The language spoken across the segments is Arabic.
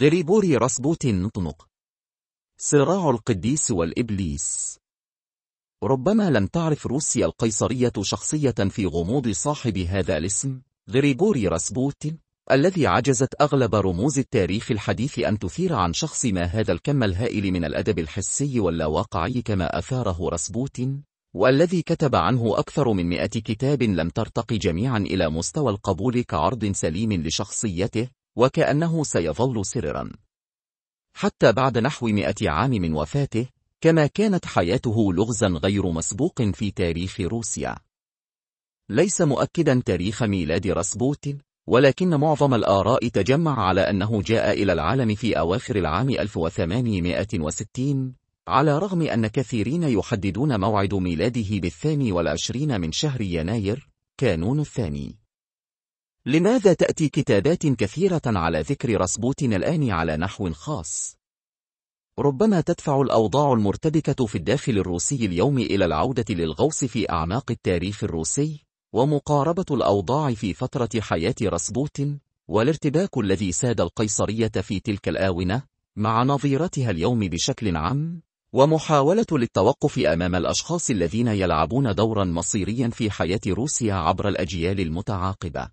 غريبوري رسبوتين نطنق صراع القديس والإبليس ربما لم تعرف روسيا القيصرية شخصية في غموض صاحب هذا الاسم غريبوري راسبوتين الذي عجزت أغلب رموز التاريخ الحديث أن تثير عن شخص ما هذا الكم الهائل من الأدب الحسي واللاواقعي كما أثاره راسبوتين والذي كتب عنه أكثر من مئة كتاب لم ترتقي جميعا إلى مستوى القبول كعرض سليم لشخصيته وكأنه سيظل سررا حتى بعد نحو مئة عام من وفاته كما كانت حياته لغزا غير مسبوق في تاريخ روسيا ليس مؤكدا تاريخ ميلاد راسبوتين ولكن معظم الآراء تجمع على أنه جاء إلى العالم في أواخر العام 1860 على رغم أن كثيرين يحددون موعد ميلاده بالثاني والعشرين من شهر يناير كانون الثاني لماذا تأتي كتابات كثيرة على ذكر رسبوتين الآن على نحو خاص؟ ربما تدفع الأوضاع المرتبكة في الداخل الروسي اليوم إلى العودة للغوص في أعماق التاريخ الروسي ومقاربة الأوضاع في فترة حياة رسبوتين والارتباك الذي ساد القيصرية في تلك الآونة مع نظيرتها اليوم بشكل عام ومحاولة للتوقف أمام الأشخاص الذين يلعبون دورا مصيريا في حياة روسيا عبر الأجيال المتعاقبة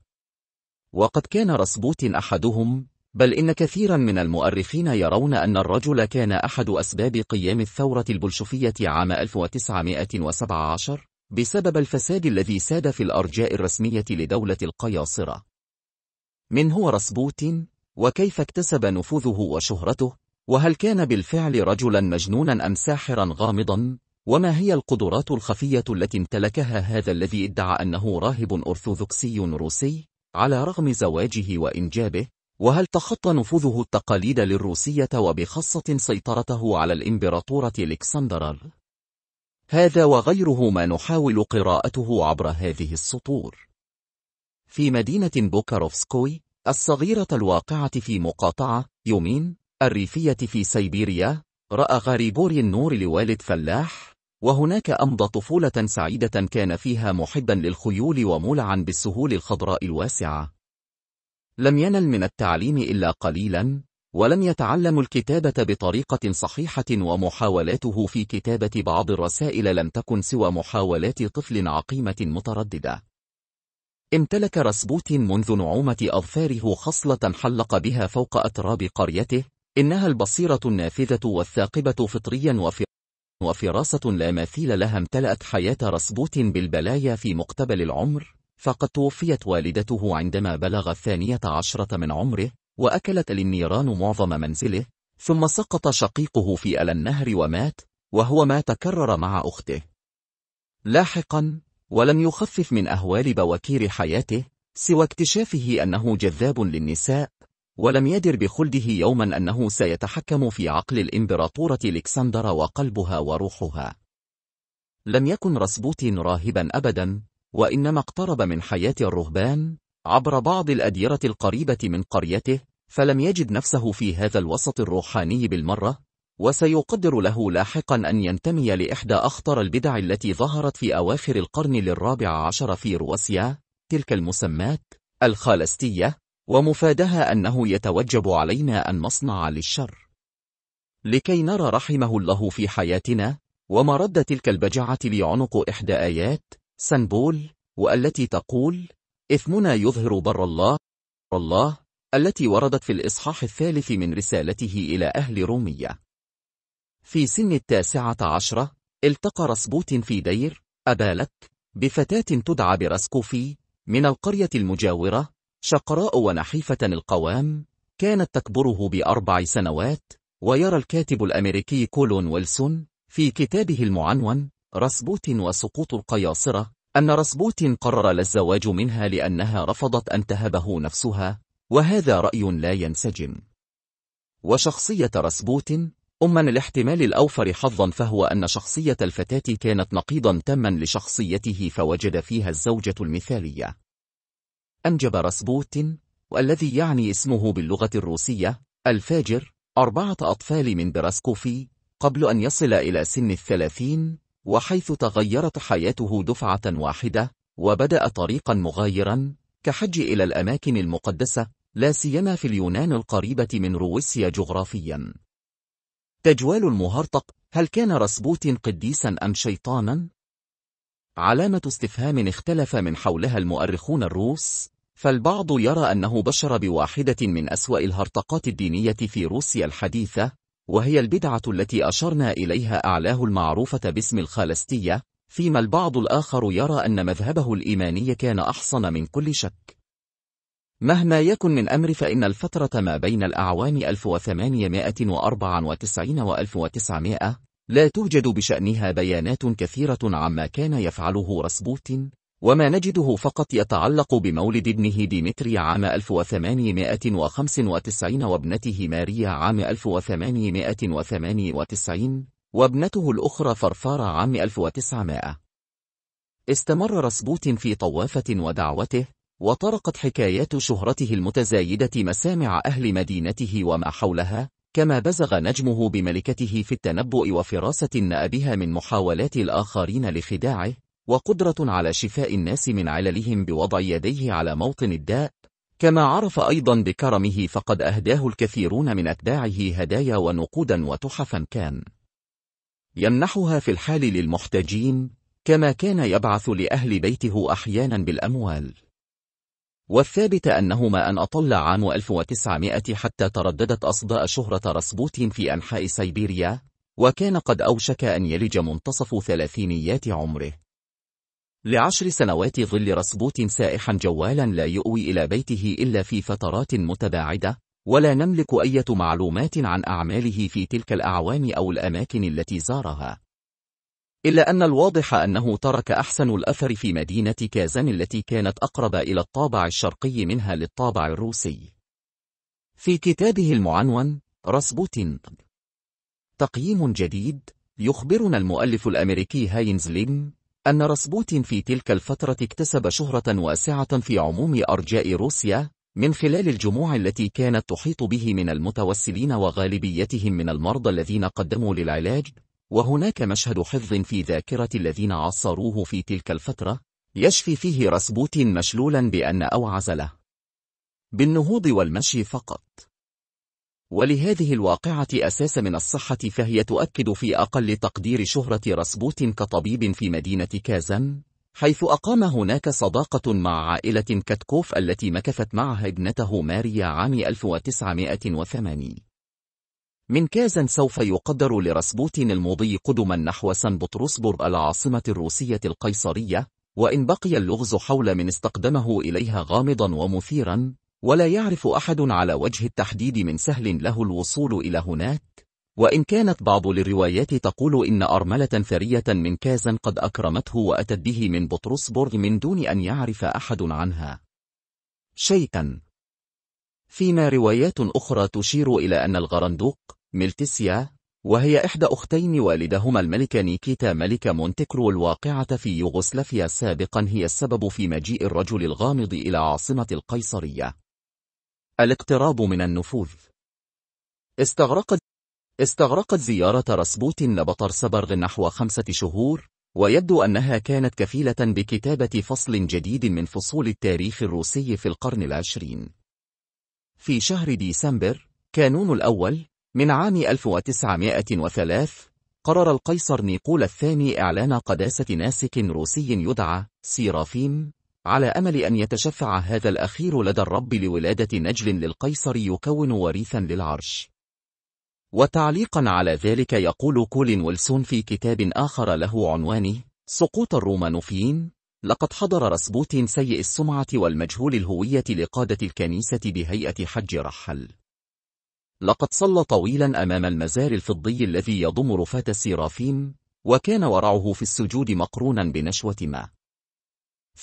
وقد كان رسبوتين أحدهم بل إن كثيرا من المؤرخين يرون أن الرجل كان أحد أسباب قيام الثورة البلشفية عام 1917 بسبب الفساد الذي ساد في الأرجاء الرسمية لدولة القياصرة من هو رسبوتين وكيف اكتسب نفوذه وشهرته وهل كان بالفعل رجلا مجنونا أم ساحرا غامضا وما هي القدرات الخفية التي امتلكها هذا الذي ادعى أنه راهب أرثوذكسي روسي على رغم زواجه وإنجابه وهل تخطى نفوذه التقاليد للروسية وبخاصة سيطرته على الإمبراطورة إلكسندر هذا وغيره ما نحاول قراءته عبر هذه السطور في مدينة بوكاروفسكوي الصغيرة الواقعة في مقاطعة يومين الريفية في سيبيريا رأى غريبوري النور لوالد فلاح وهناك أمضى طفولة سعيدة كان فيها محبا للخيول ومولعا بالسهول الخضراء الواسعة. لم ينل من التعليم إلا قليلا، ولم يتعلم الكتابة بطريقة صحيحة ومحاولاته في كتابة بعض الرسائل لم تكن سوى محاولات طفل عقيمة مترددة. امتلك رسبوت منذ نعومة أظفاره خصلة حلق بها فوق أتراب قريته، إنها البصيرة النافذة والثاقبة فطريا وفي وفراسة لا مثيل لها امتلأت حياة رسبوت بالبلايا في مقتبل العمر فقد توفيت والدته عندما بلغ الثانية عشرة من عمره وأكلت النيران معظم منزله ثم سقط شقيقه في أل النهر ومات وهو ما تكرر مع أخته لاحقا ولم يخفف من أهوال بواكير حياته سوى اكتشافه أنه جذاب للنساء ولم يدر بخلده يوما أنه سيتحكم في عقل الإمبراطورة الكسندرا وقلبها وروحها لم يكن رسبوتين راهبا أبدا وإنما اقترب من حياة الرهبان عبر بعض الأديرة القريبة من قريته فلم يجد نفسه في هذا الوسط الروحاني بالمرة وسيقدر له لاحقا أن ينتمي لإحدى أخطر البدع التي ظهرت في أواخر القرن للرابع عشر في روسيا تلك المسمات الخالستية ومفادها أنه يتوجب علينا أن نصنع للشر لكي نرى رحمه الله في حياتنا ومرد تلك البجعة لعنق إحدى آيات سنبول والتي تقول إثمنا يظهر بر الله الله التي وردت في الإصحاح الثالث من رسالته إلى أهل رومية في سن التاسعة عشرة التقى رسبوت في دير أبالك بفتاة تدعى برسكوفي من القرية المجاورة شقراء ونحيفة القوام كانت تكبره بأربع سنوات ويرى الكاتب الأمريكي كولون ويلسون في كتابه المعنون رسبوت وسقوط القياصرة أن رسبوت قرر للزواج منها لأنها رفضت أن تهبه نفسها وهذا رأي لا ينسجم وشخصية رسبوت أما الاحتمال الأوفر حظا فهو أن شخصية الفتاة كانت نقيضا تما لشخصيته فوجد فيها الزوجة المثالية أنجب رسبوتين، والذي يعني اسمه باللغة الروسية الفاجر أربعة أطفال من براسكوفي قبل أن يصل إلى سن الثلاثين وحيث تغيرت حياته دفعة واحدة وبدأ طريقا مغايرا كحج إلى الأماكن المقدسة لا سيما في اليونان القريبة من روسيا جغرافيا تجوال المهرطق هل كان رسبوتين قديسا أم شيطانا؟ علامة استفهام اختلف من حولها المؤرخون الروس فالبعض يرى أنه بشر بواحدة من أسوأ الهرطقات الدينية في روسيا الحديثة وهي البدعة التي أشرنا إليها أعلاه المعروفة باسم الخالستية فيما البعض الآخر يرى أن مذهبه الإيماني كان أحصن من كل شك مهما يكن من أمر فإن الفترة ما بين الأعوام 1894 و 1900 لا توجد بشأنها بيانات كثيرة عما كان يفعله رسبوتين وما نجده فقط يتعلق بمولد ابنه ديمتري عام 1895 وابنته ماريا عام 1898 وابنته الأخرى فرفارة عام 1900 استمر رسبوتين في طوافة ودعوته وطرقت حكايات شهرته المتزايدة مسامع أهل مدينته وما حولها كما بزغ نجمه بملكته في التنبؤ وفراسة نأبها من محاولات الآخرين لخداعه وقدرة على شفاء الناس من عللهم بوضع يديه على موطن الداء كما عرف أيضا بكرمه فقد أهداه الكثيرون من أتباعه هدايا ونقودا وتحفا كان يمنحها في الحال للمحتاجين كما كان يبعث لأهل بيته أحيانا بالأموال والثابت أنهما أن أطل عام 1900 حتى ترددت أصداء شهرة رسبوتين في أنحاء سيبيريا وكان قد أوشك أن يلج منتصف ثلاثينيات عمره لعشر سنوات ظل رسبوت سائحا جوالا لا يؤوي إلى بيته إلا في فترات متباعدة ولا نملك أية معلومات عن أعماله في تلك الأعوام أو الأماكن التي زارها إلا أن الواضح أنه ترك أحسن الأثر في مدينة كازان التي كانت أقرب إلى الطابع الشرقي منها للطابع الروسي في كتابه المعنون رسبوتين تقييم جديد يخبرنا المؤلف الأمريكي هاينز ليم أن رسبوتين في تلك الفترة اكتسب شهرة واسعة في عموم أرجاء روسيا من خلال الجموع التي كانت تحيط به من المتوسلين وغالبيتهم من المرضى الذين قدموا للعلاج وهناك مشهد حفظ في ذاكرة الذين عصروه في تلك الفترة يشفي فيه رسبوتين مشلولا بأن أوعز له بالنهوض والمشي فقط ولهذه الواقعة أساس من الصحة فهي تؤكد في أقل تقدير شهرة رسبوت كطبيب في مدينة كازان حيث أقام هناك صداقة مع عائلة كاتكوف التي مكثت معها ابنته ماريا عام 1908 من كازان سوف يقدر لرسبوتين المضي قدما نحو سان بطرسبورغ العاصمة الروسية القيصرية وإن بقي اللغز حول من استقدمه إليها غامضا ومثيرا ولا يعرف أحد على وجه التحديد من سهل له الوصول إلى هناك وإن كانت بعض الروايات تقول إن أرملة ثرية من كازا قد أكرمته وأتت به من بطرسبورغ من دون أن يعرف أحد عنها شيئا فيما روايات أخرى تشير إلى أن الغرندوق ملتسيا وهي إحدى أختين والدهما الملك نيكيتا ملك مونتكرو الواقعة في يوغوسلافيا سابقا هي السبب في مجيء الرجل الغامض إلى عاصمة القيصرية الاقتراب من النفوذ استغرقت استغرقت زيارة رسبوتين سبرغ نحو خمسة شهور، ويبدو أنها كانت كفيلة بكتابة فصل جديد من فصول التاريخ الروسي في القرن العشرين. في شهر ديسمبر، كانون الأول، من عام 1903، قرر القيصر نيقول الثاني إعلان قداسة ناسك روسي يدعى سيرافيم على أمل أن يتشفع هذا الأخير لدى الرب لولادة نجل للقيصر يكون وريثا للعرش وتعليقا على ذلك يقول كولين ويلسون في كتاب آخر له عنوانه سقوط الرومانوفيين لقد حضر رسبوتين سيء السمعة والمجهول الهوية لقادة الكنيسة بهيئة حج رحل لقد صلى طويلا أمام المزار الفضي الذي يضم رفات السيرافيم وكان ورعه في السجود مقرونا بنشوة ما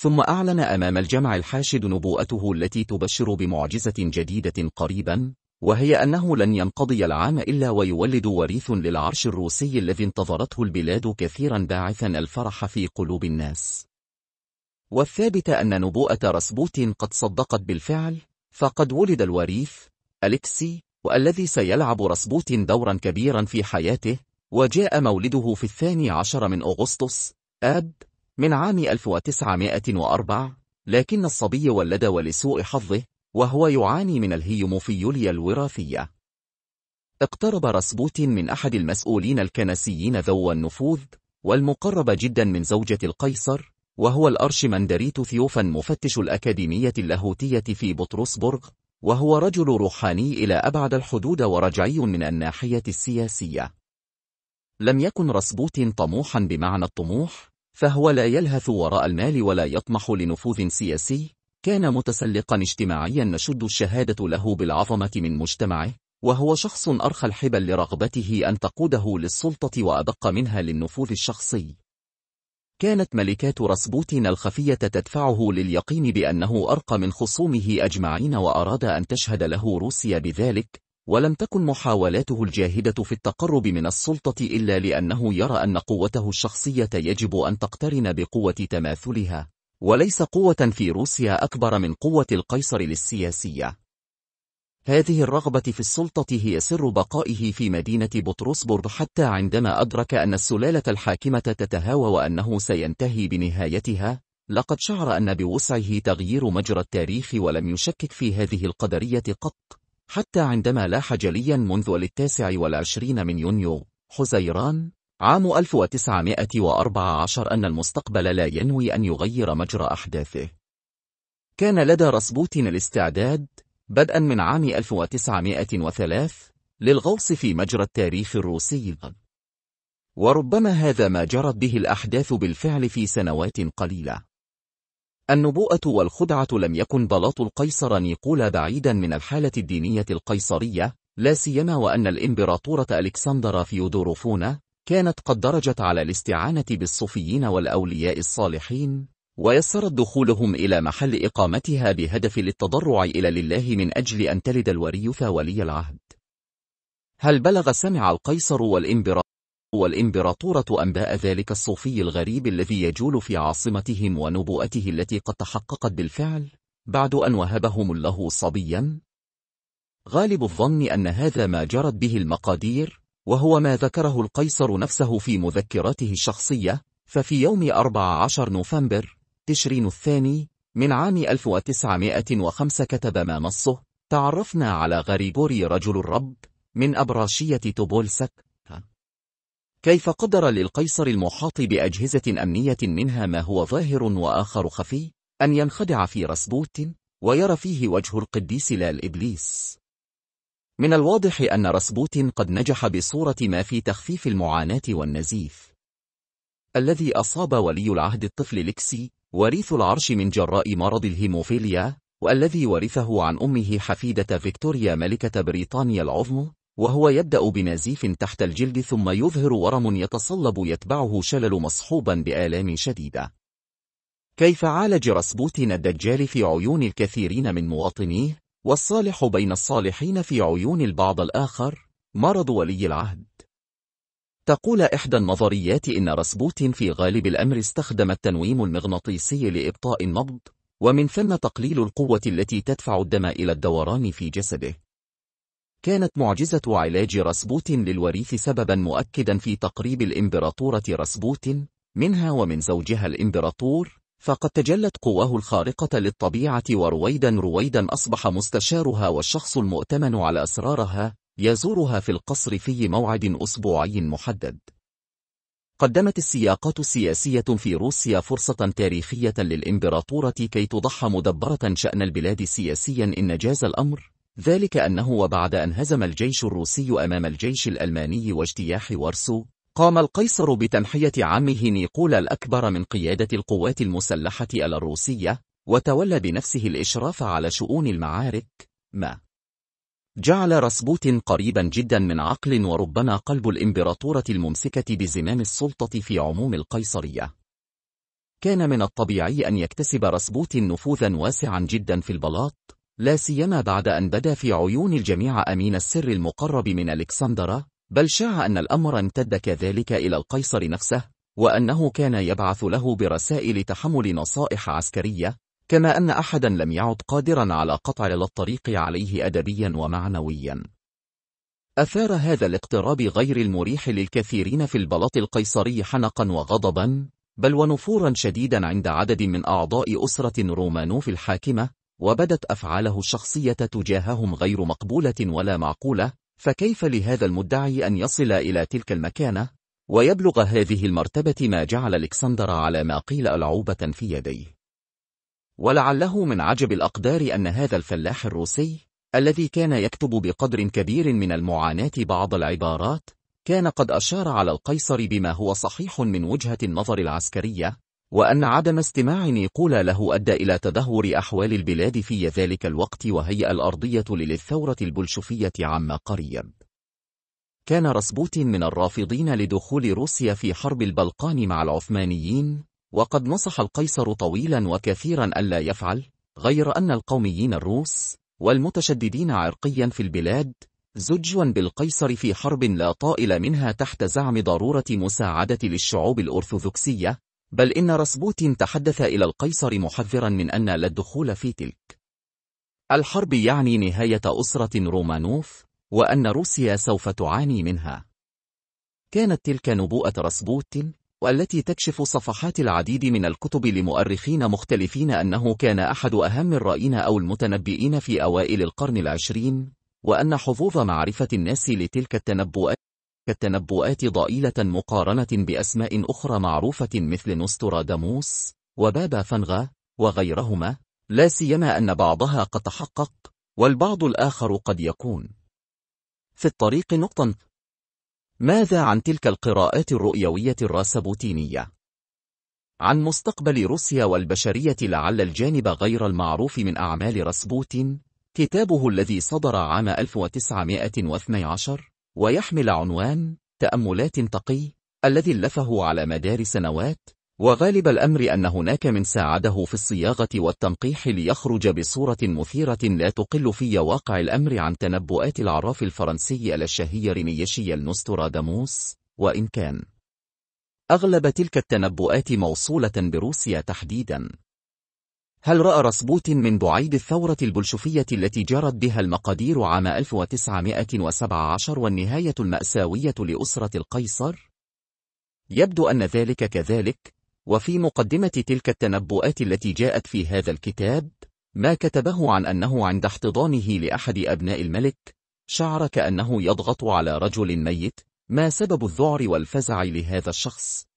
ثم أعلن أمام الجمع الحاشد نبوءته التي تبشر بمعجزة جديدة قريبا وهي أنه لن ينقضي العام إلا ويولد وريث للعرش الروسي الذي انتظرته البلاد كثيرا باعثا الفرح في قلوب الناس والثابت أن نبوءة رسبوتين قد صدقت بالفعل فقد ولد الوريث أليكسي والذي سيلعب رسبوتين دورا كبيرا في حياته وجاء مولده في الثاني عشر من أغسطس آب من عام 1904 لكن الصبي ولد ولسوء حظه وهو يعاني من الهيموفيوليا الوراثية اقترب رسبوتين من أحد المسؤولين الكنسيين ذو النفوذ والمقرب جدا من زوجة القيصر وهو الأرشمندريت ثيوفا مفتش الأكاديمية اللاهوتية في بطرسبرغ وهو رجل روحاني إلى أبعد الحدود ورجعي من الناحية السياسية لم يكن رسبوتين طموحا بمعنى الطموح فهو لا يلهث وراء المال ولا يطمح لنفوذ سياسي كان متسلقا اجتماعيا نشد الشهادة له بالعظمة من مجتمعه وهو شخص أرخى الحبل لرغبته أن تقوده للسلطة وأدق منها للنفوذ الشخصي كانت ملكات رسبوتين الخفية تدفعه لليقين بأنه أرقى من خصومه أجمعين وأراد أن تشهد له روسيا بذلك ولم تكن محاولاته الجاهدة في التقرب من السلطة إلا لأنه يرى أن قوته الشخصية يجب أن تقترن بقوة تماثلها وليس قوة في روسيا أكبر من قوة القيصر للسياسية هذه الرغبة في السلطة هي سر بقائه في مدينة بطرسبورغ حتى عندما أدرك أن السلالة الحاكمة تتهاوى وأنه سينتهي بنهايتها لقد شعر أن بوسعه تغيير مجرى التاريخ ولم يشكك في هذه القدرية قط حتى عندما لاح جليا منذ التاسع والعشرين من يونيو حزيران عام 1914 أن المستقبل لا ينوي أن يغير مجرى أحداثه كان لدى رسبوتين الاستعداد بدءا من عام 1903 للغوص في مجرى التاريخ الروسي وربما هذا ما جرت به الأحداث بالفعل في سنوات قليلة النبوءة والخدعة لم يكن بلاط القيصر نيقولا بعيدا من الحالة الدينية القيصرية لا سيما وأن الإمبراطورة ألكسندرا فيودوروفونا كانت قد درجت على الاستعانة بالصوفيين والأولياء الصالحين ويسرت دخولهم إلى محل إقامتها بهدف للتضرع إلى لله من أجل أن تلد الوريث ولي العهد هل بلغ سمع القيصر والإمبراطور والإمبراطورة أنباء ذلك الصوفي الغريب الذي يجول في عاصمتهم ونبوءته التي قد تحققت بالفعل بعد أن وهبهم له صبيا غالب الظن أن هذا ما جرت به المقادير وهو ما ذكره القيصر نفسه في مذكراته الشخصية ففي يوم 14 نوفمبر تشرين الثاني من عام 1905 كتب ما نصه تعرفنا على غريبوري رجل الرب من أبراشية توبولسك كيف قدر للقيصر المحاط بأجهزة أمنية منها ما هو ظاهر وآخر خفي أن ينخدع في رسبوت ويرى فيه وجه القديس لا الإبليس من الواضح أن رسبوت قد نجح بصورة ما في تخفيف المعاناة والنزيف الذي أصاب ولي العهد الطفل لكسي وريث العرش من جراء مرض الهيموفيليا والذي ورثه عن أمه حفيدة فيكتوريا ملكة بريطانيا العظمى وهو يبدأ بنزيف تحت الجلد ثم يظهر ورم يتصلب يتبعه شلل مصحوبا بآلام شديدة. كيف عالج رسبوتين الدجال في عيون الكثيرين من مواطنيه؟ والصالح بين الصالحين في عيون البعض الآخر مرض ولي العهد تقول إحدى النظريات إن رسبوتين في غالب الأمر استخدم التنويم المغناطيسي لإبطاء النبض ومن ثم تقليل القوة التي تدفع الدم إلى الدوران في جسده كانت معجزة علاج رسبوتين للوريث سببا مؤكدا في تقريب الإمبراطورة رسبوتين منها ومن زوجها الإمبراطور فقد تجلت قواه الخارقة للطبيعة ورويدا رويدا أصبح مستشارها والشخص المؤتمن على أسرارها يزورها في القصر في موعد أسبوعي محدد قدمت السياقات السياسية في روسيا فرصة تاريخية للإمبراطورة كي تضحى مدبرة شأن البلاد سياسيا إن جاز الأمر ذلك أنه وبعد أن هزم الجيش الروسي أمام الجيش الألماني واجتياح وارسو، قام القيصر بتنحية عمه نيقول الأكبر من قيادة القوات المسلحة الروسية وتولى بنفسه الإشراف على شؤون المعارك ما جعل رسبوتين قريبا جدا من عقل وربما قلب الإمبراطورة الممسكة بزمام السلطة في عموم القيصرية كان من الطبيعي أن يكتسب رسبوتين نفوذا واسعا جدا في البلاط لا سيما بعد أن بدا في عيون الجميع أمين السر المقرب من ألكسندرا، بل شاع أن الأمر امتد كذلك إلى القيصر نفسه وأنه كان يبعث له برسائل تحمل نصائح عسكرية كما أن أحدا لم يعد قادرا على قطع الطريق عليه أدبيا ومعنويا أثار هذا الاقتراب غير المريح للكثيرين في البلاط القيصري حنقا وغضبا بل ونفورا شديدا عند عدد من أعضاء أسرة رومانوف الحاكمة وبدت أفعاله الشخصية تجاههم غير مقبولة ولا معقولة فكيف لهذا المدعي أن يصل إلى تلك المكانة ويبلغ هذه المرتبة ما جعل الكسندر على ما قيل ألعوبة في يديه ولعله من عجب الأقدار أن هذا الفلاح الروسي الذي كان يكتب بقدر كبير من المعاناة بعض العبارات كان قد أشار على القيصر بما هو صحيح من وجهة النظر العسكرية وأن عدم استماع نيقولا له أدى إلى تدهور أحوال البلاد في ذلك الوقت وهيأ الأرضية للثورة البلشفية عما قريب. كان رسبوتين من الرافضين لدخول روسيا في حرب البلقان مع العثمانيين، وقد نصح القيصر طويلا وكثيرا ألا يفعل، غير أن القوميين الروس، والمتشددين عرقيا في البلاد، زجوا بالقيصر في حرب لا طائل منها تحت زعم ضرورة مساعدة للشعوب الأرثوذكسية، بل إن رسبوتين تحدث إلى القيصر محذرا من أن لا الدخول في تلك الحرب يعني نهاية أسرة رومانوف وأن روسيا سوف تعاني منها كانت تلك نبوءة رسبوتين والتي تكشف صفحات العديد من الكتب لمؤرخين مختلفين أنه كان أحد أهم الرائين أو المتنبئين في أوائل القرن العشرين وأن حظوظ معرفة الناس لتلك التنبؤات كالتنبؤات ضئيلة مقارنة بأسماء أخرى معروفة مثل نوستراداموس وبابا فنغا وغيرهما لا سيما أن بعضها قد تحقق والبعض الآخر قد يكون في الطريق نقطا ماذا عن تلك القراءات الرؤيوية الراسبوتينية؟ عن مستقبل روسيا والبشرية لعل الجانب غير المعروف من أعمال راسبوتين كتابه الذي صدر عام 1912 ويحمل عنوان تأملات تقي الذي ألفه على مدار سنوات وغالب الأمر أن هناك من ساعده في الصياغة والتنقيح ليخرج بصورة مثيرة لا تقل في واقع الأمر عن تنبؤات العراف الفرنسي الشهي ريميشي النوستراداموس وإن كان أغلب تلك التنبؤات موصولة بروسيا تحديدا هل رأى رسبوتين من بعيد الثورة البلشفية التي جرت بها المقادير عام 1917 والنهاية المأساوية لأسرة القيصر؟ يبدو أن ذلك كذلك، وفي مقدمة تلك التنبؤات التي جاءت في هذا الكتاب، ما كتبه عن أنه عند احتضانه لأحد أبناء الملك، شعر كأنه يضغط على رجل ميت، ما سبب الذعر والفزع لهذا الشخص؟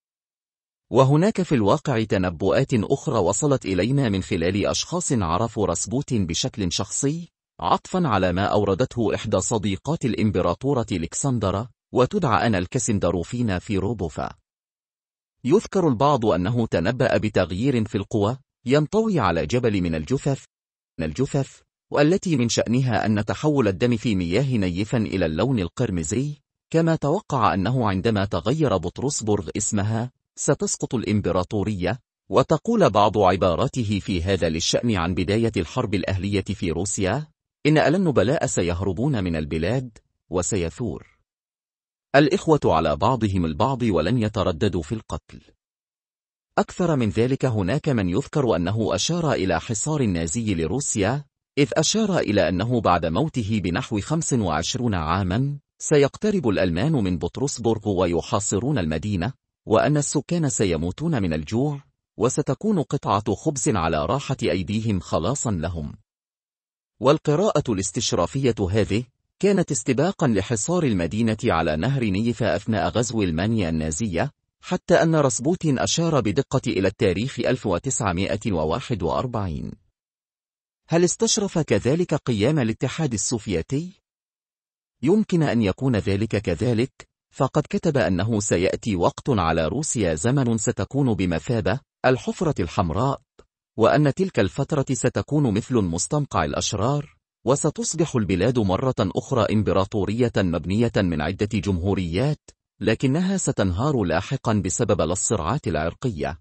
وهناك في الواقع تنبؤات أخرى وصلت إلينا من خلال أشخاص عرفوا رسبوت بشكل شخصي عطفا على ما أوردته إحدى صديقات الإمبراطورة الكسندرة وتدعى أنا الكسندروفينا في روبوفا يذكر البعض أنه تنبأ بتغيير في القوى ينطوي على جبل من الجثث من الجثث والتي من شأنها أن تحول الدم في مياه نيفا إلى اللون القرمزي كما توقع أنه عندما تغير بطرسبرغ اسمها ستسقط الإمبراطورية وتقول بعض عباراته في هذا للشأن عن بداية الحرب الأهلية في روسيا إن أل النبلاء سيهربون من البلاد وسيثور الإخوة على بعضهم البعض ولن يترددوا في القتل أكثر من ذلك هناك من يذكر أنه أشار إلى حصار النازي لروسيا إذ أشار إلى أنه بعد موته بنحو 25 عاما سيقترب الألمان من بطرسبورغ ويحاصرون المدينة وأن السكان سيموتون من الجوع وستكون قطعة خبز على راحة أيديهم خلاصا لهم والقراءة الاستشرافية هذه كانت استباقا لحصار المدينة على نهر نيفا أثناء غزو المانيا النازية حتى أن رسبوتين أشار بدقة إلى التاريخ 1941 هل استشرف كذلك قيام الاتحاد السوفيتي؟ يمكن أن يكون ذلك كذلك فقد كتب أنه سيأتي وقت على روسيا زمن ستكون بمثابة الحفرة الحمراء وأن تلك الفترة ستكون مثل مستنقع الأشرار وستصبح البلاد مرة أخرى إمبراطورية مبنية من عدة جمهوريات لكنها ستنهار لاحقا بسبب الصراعات العرقية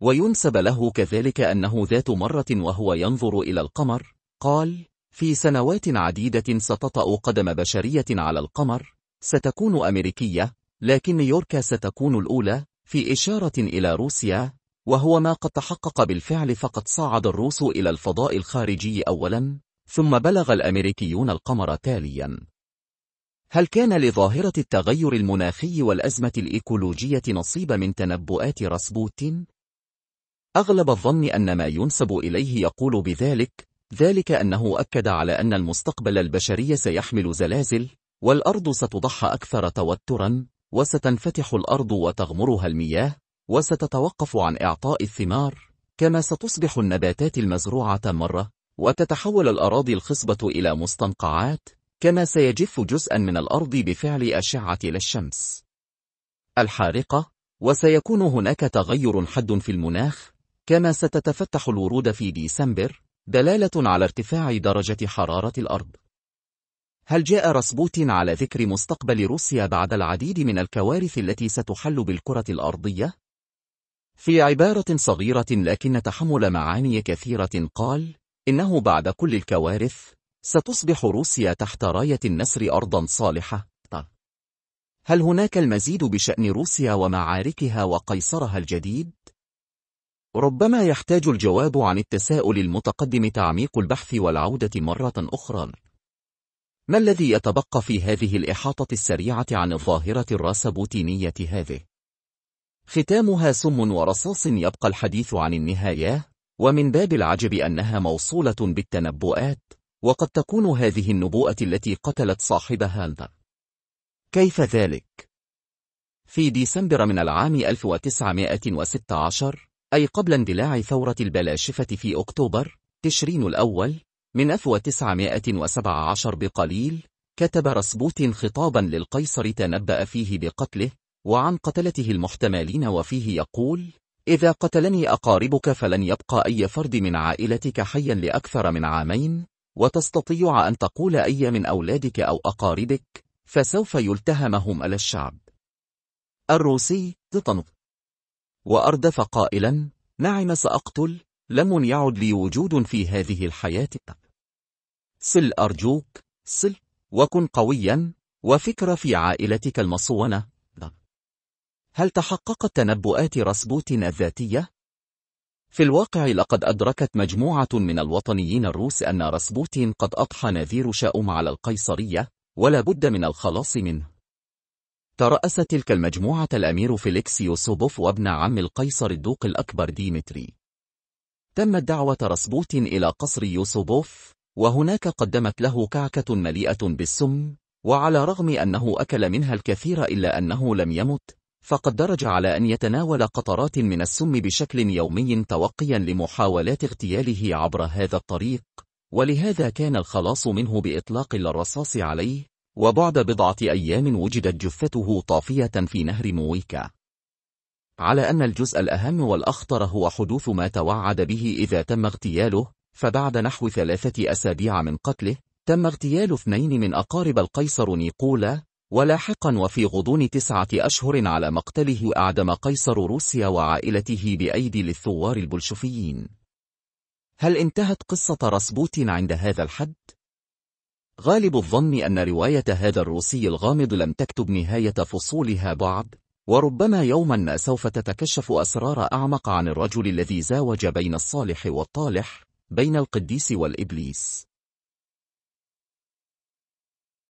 وينسب له كذلك أنه ذات مرة وهو ينظر إلى القمر قال في سنوات عديدة ستطأ قدم بشرية على القمر ستكون أمريكية، لكن نيويورك ستكون الأولى، في إشارة إلى روسيا، وهو ما قد تحقق بالفعل فقد صعد الروس إلى الفضاء الخارجي أولاً، ثم بلغ الأمريكيون القمر تالياً. هل كان لظاهرة التغير المناخي والأزمة الإيكولوجية نصيب من تنبؤات راسبوتين؟ أغلب الظن أن ما ينسب إليه يقول بذلك، ذلك أنه أكد على أن المستقبل البشري سيحمل زلازل، والأرض ستضحى أكثر توترا وستنفتح الأرض وتغمرها المياه وستتوقف عن إعطاء الثمار كما ستصبح النباتات المزروعة مرة وتتحول الأراضي الخصبة إلى مستنقعات كما سيجف جزءا من الأرض بفعل أشعة للشمس الحارقة وسيكون هناك تغير حد في المناخ كما ستتفتح الورود في ديسمبر دلالة على ارتفاع درجة حرارة الأرض هل جاء رسبوتين على ذكر مستقبل روسيا بعد العديد من الكوارث التي ستحل بالكرة الأرضية؟ في عبارة صغيرة لكن تحمل معاني كثيرة قال إنه بعد كل الكوارث ستصبح روسيا تحت راية النسر أرضا صالحة هل هناك المزيد بشأن روسيا ومعاركها وقيصرها الجديد؟ ربما يحتاج الجواب عن التساؤل المتقدم تعميق البحث والعودة مرة أخرى ما الذي يتبقى في هذه الإحاطة السريعة عن الظاهرة الراسبوتينية هذه؟ ختامها سم ورصاص يبقى الحديث عن النهاية، ومن باب العجب أنها موصولة بالتنبؤات، وقد تكون هذه النبوءة التي قتلت صاحبها هالدر. كيف ذلك؟ في ديسمبر من العام 1916 أي قبل اندلاع ثورة البلاشفة في أكتوبر تشرين الأول من 1917 بقليل كتب رسبوتين خطابا للقيصر تنبأ فيه بقتله وعن قتلته المحتملين وفيه يقول إذا قتلني أقاربك فلن يبقى أي فرد من عائلتك حيا لأكثر من عامين وتستطيع أن تقول أي من أولادك أو أقاربك فسوف يلتهمهم على الشعب الروسي تطنط وأردف قائلا نعم سأقتل لم يعد لي وجود في هذه الحياة صل أرجوك صل وكن قويا وفكر في عائلتك المصونة هل تحققت تنبؤات راسبوتين الذاتية؟ في الواقع لقد أدركت مجموعة من الوطنيين الروس أن راسبوتين قد أضحى نذير شاؤم على القيصرية ولا بد من الخلاص منه ترأس تلك المجموعة الأمير فيليكس يوسوبوف وابن عم القيصر الدوق الأكبر ديمتري تمت دعوة راسبوتين إلى قصر يوسوبوف وهناك قدمت له كعكة مليئة بالسم وعلى رغم أنه أكل منها الكثير إلا أنه لم يمت فقد درج على أن يتناول قطرات من السم بشكل يومي توقيا لمحاولات اغتياله عبر هذا الطريق ولهذا كان الخلاص منه بإطلاق الرصاص عليه وبعد بضعة أيام وجدت جثته طافية في نهر مويكا على أن الجزء الأهم والأخطر هو حدوث ما توعد به إذا تم اغتياله فبعد نحو ثلاثة أسابيع من قتله تم اغتيال اثنين من أقارب القيصر نيقولا ولاحقا وفي غضون تسعة أشهر على مقتله أعدم قيصر روسيا وعائلته بأيدي للثوار البلشفيين هل انتهت قصة رسبوتين عند هذا الحد؟ غالب الظن أن رواية هذا الروسي الغامض لم تكتب نهاية فصولها بعد وربما يوما ما سوف تتكشف أسرار أعمق عن الرجل الذي زاوج بين الصالح والطالح بين القديس والإبليس